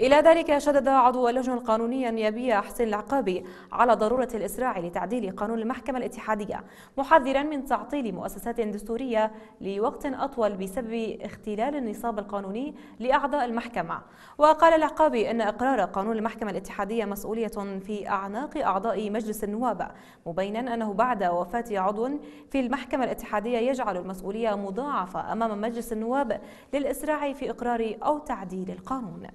إلى ذلك شدد عضو اللجنة القانونية النيابية حسين العقابي على ضرورة الإسراع لتعديل قانون المحكمة الاتحادية محذرا من تعطيل مؤسسات دستورية لوقت أطول بسبب اختلال النصاب القانوني لأعضاء المحكمة وقال العقابي أن إقرار قانون المحكمة الاتحادية مسؤولية في أعناق أعضاء مجلس النواب مبينا أنه بعد وفاة عضو في المحكمة الاتحادية يجعل المسؤولية مضاعفة أمام مجلس النواب للإسراع في إقرار أو تعديل القانون